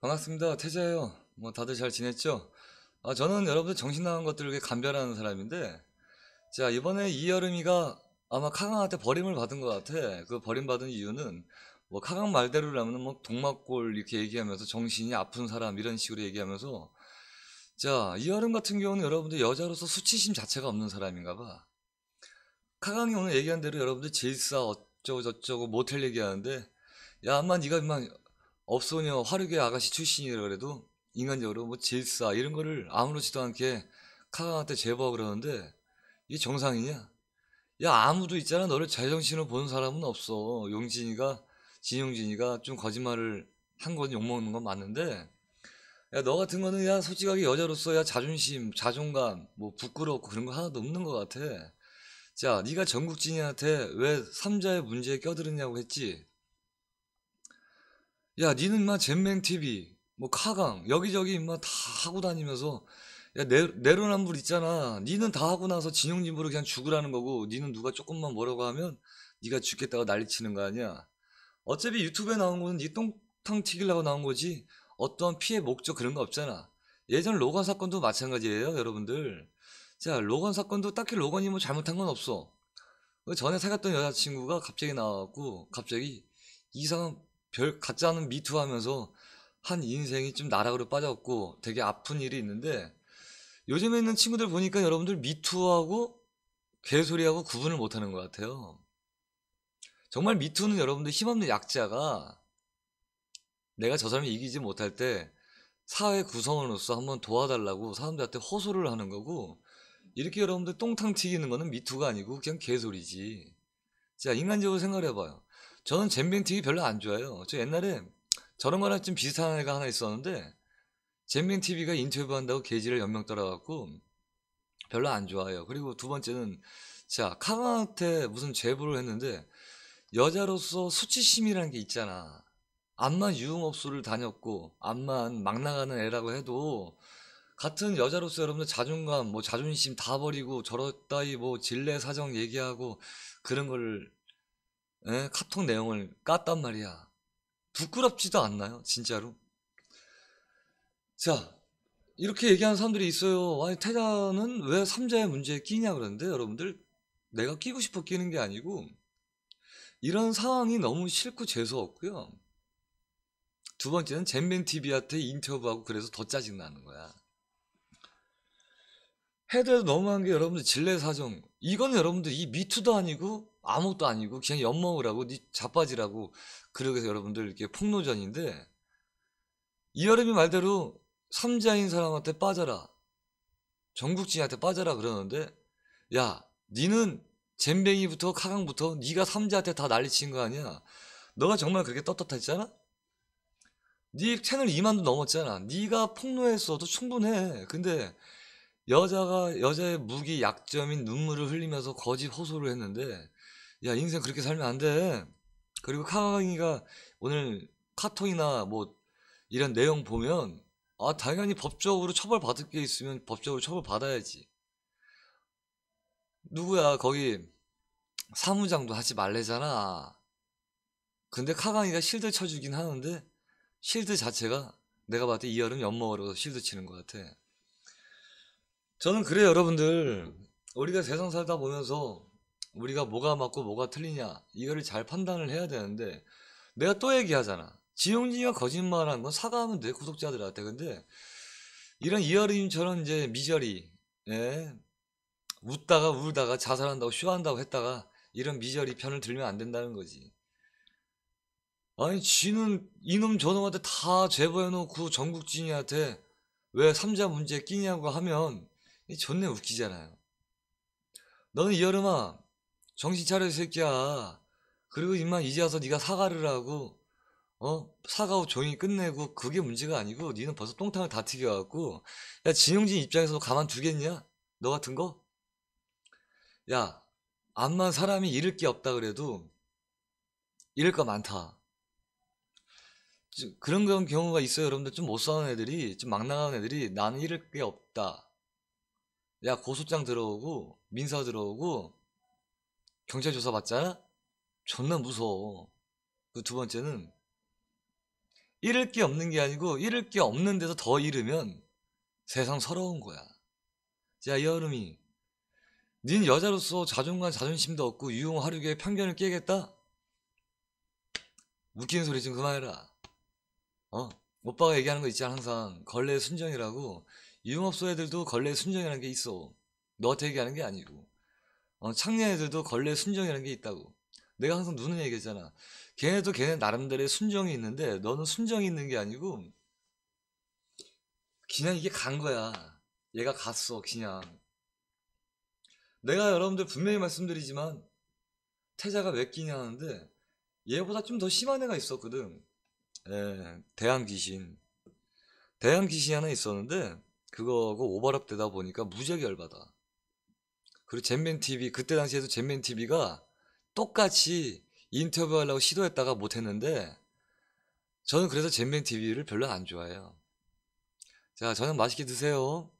반갑습니다. 태자예요. 뭐 다들 잘 지냈죠? 아, 저는 여러분들 정신 나간 것들을 감별하는 사람인데, 자, 이번에 이여름이가 아마 카강한테 버림을 받은 것 같아. 그 버림받은 이유는, 뭐, 카강 말대로라면, 뭐, 동막골 이렇게 얘기하면서 정신이 아픈 사람 이런 식으로 얘기하면서, 자, 이여름 같은 경우는 여러분들 여자로서 수치심 자체가 없는 사람인가 봐. 카강이 오늘 얘기한 대로 여러분들 제이사 어쩌고저쩌고 모텔 얘기하는데, 야, 암만 니가 업소녀 화르게 아가씨 출신이라 그래도 인간적으로 뭐 질사 이런 거를 아무렇지도 않게 카강한테 제보하고 그러는데 이게 정상이냐? 야 아무도 있잖아 너를 제정신으로 보는 사람은 없어 용진이가 진용진이가 좀 거짓말을 한 건 욕먹는 건 맞는데 야 너 같은 거는 야 솔직하게 여자로서 야 자존심 자존감 뭐 부끄럽고 그런 거 하나도 없는 것 같아 자 네가 전국진이한테 왜 삼자의 문제에 껴들었냐고 했지 야, 니는 막 젠맹 TV, 뭐 카강 여기저기 막 다 하고 다니면서 야 내, 내로남불 있잖아. 니는 다 하고 나서 진용진보로 그냥 죽으라는 거고 니는 누가 조금만 뭐라고 하면 니가 죽겠다고 난리치는 거 아니야. 어차피 유튜브에 나온 거는 니 똥탕 튀기려고 나온 거지 어떠한 피해 목적 그런 거 없잖아. 예전 로건 사건도 마찬가지예요, 여러분들. 자, 로건 사건도 딱히 로건이 뭐 잘못한 건 없어. 그 전에 사귀었던 여자친구가 갑자기 나왔고 갑자기 이상한 별 가짜는 미투 하면서 한 인생이 좀 나락으로 빠졌고 되게 아픈 일이 있는데 요즘에 있는 친구들 보니까 여러분들 미투하고 개소리하고 구분을 못하는 것 같아요. 정말 미투는 여러분들 힘없는 약자가 내가 저 사람이 이기지 못할 때 사회 구성원으로서 한번 도와달라고 사람들한테 호소를 하는 거고 이렇게 여러분들 똥탕 튀기는 거는 미투가 아니고 그냥 개소리지. 자 인간적으로 생각해봐요. 저는 잼빙 TV 별로 안 좋아해요. 저 옛날에 저런 거랑 좀 비슷한 애가 하나 있었는데 잼빙 TV가 인터뷰한다고 게지를 연명 따라갖고 별로 안 좋아해요. 그리고 두 번째는 자 카마한테 무슨 제보를 했는데 여자로서 수치심이라는 게 있잖아. 암만 유흥업소를 다녔고 암만 막 나가는 애라고 해도 같은 여자로서 여러분들 자존감 뭐 자존심 다 버리고 저렇다이 뭐 진례 사정 얘기하고 그런 걸 에? 예? 카톡 내용을 깠단 말이야. 부끄럽지도 않나요? 진짜로? 자, 이렇게 얘기하는 사람들이 있어요. 아니, 태자는 왜 삼자의 문제에 끼냐 그러는데 여러분들 내가 끼고 싶어 끼는 게 아니고 이런 상황이 너무 싫고 재수없고요. 두 번째는 젠맨 TV한테 인터뷰하고 그래서 더 짜증나는 거야. 헤드에서 너무한 게 여러분들 진례사정. 이건 여러분들 이 미투도 아니고 아무것도 아니고 그냥 엿 먹으라고 니 자빠지라고 그러게 해서 여러분들 이렇게 폭로전인데 이여름이 말대로 삼자인 사람한테 빠져라 전국진한테 빠져라 그러는데 야 니는 잼뱅이부터 카강부터 니가 삼자한테 다 난리친 거 아니야 너가 정말 그렇게 떳떳했잖아 네 채널 2만도 넘었잖아 니가 폭로했어도 충분해 근데 여자가 여자의 무기 약점인 눈물을 흘리면서 거짓 호소를 했는데 야 인생 그렇게 살면 안 돼. 그리고 카강이가 오늘 카톡이나 뭐 이런 내용 보면 아 당연히 법적으로 처벌 받을 게 있으면 법적으로 처벌 받아야지. 누구야 거기 사무장도 하지 말래잖아. 근데 카강이가 실드 쳐주긴 하는데 실드 자체가 내가 봤을 때 이 여름 연먹으로 실드 치는 것 같아. 저는 그래 여러분들 우리가 세상 살다 보면서 우리가 뭐가 맞고 뭐가 틀리냐 이거를 잘 판단을 해야 되는데 내가 또 얘기하잖아. 지용진이가 거짓말한 건 사과하면 돼 구독자들한테. 근데 이런 이어리님처럼 이제 미저리 예? 웃다가 울다가 자살한다고 쇼한다고 했다가 이런 미저리 편을 들면 안 된다는 거지. 아니 지는 이놈 저놈한테 다 제보해놓고 전국진이한테 왜 삼자 문제 끼냐고 하면 존내 웃기잖아요. 너는 이여름아 정신 차려 이 새끼야. 그리고 임마 이제 와서 네가 사과를 하고 어 사과 후 조용히 끝내고 그게 문제가 아니고 니는 벌써 똥탕을 다 튀겨갖고 야 진용진 입장에서 가만 두겠냐? 너 같은 거? 야 암만 사람이 잃을 게 없다 그래도 잃을 거 많다. 그런 경우가 있어요. 여러분들 좀 못 사는 애들이 좀 막 나가는 애들이 나는 잃을 게 없다. 야 고소장 들어오고 민사 들어오고 경찰 조사받자 존나 무서워. 그 두 번째는 잃을 게 없는 게 아니고 잃을 게 없는 데서 더 잃으면 세상 서러운 거야. 야 여름이 닌 여자로서 자존감 자존심도 없고 유용 하륙의 편견을 깨겠다? 웃기는 소리 좀 그만해라. 어? 오빠가 얘기하는 거 있잖아 항상 걸레의 순정이라고 유흥업소 애들도 걸레의 순정이라는 게 있어 너한테 얘기하는 게 아니고 어, 창녀애들도 걸레 순정이라는 게 있다고. 내가 항상 누누 얘기했잖아. 걔네도 걔네 나름대로의 순정이 있는데 너는 순정이 있는 게 아니고 그냥 이게 간 거야. 얘가 갔어, 그냥. 내가 여러분들 분명히 말씀드리지만 태자가 왜 끼냐 하는데 얘보다 좀 더 심한 애가 있었거든. 예, 대한 귀신. 대한 귀신이 하나 있었는데 그거고 하 오버랩 되다 보니까 무지하게 열받아. 그리고 젠맨 TV 그때 당시에도 젠맨 TV가 똑같이 인터뷰하려고 시도했다가 못했는데 저는 그래서 젠맨 TV를 별로 안 좋아해요. 자, 저녁 맛있게 드세요.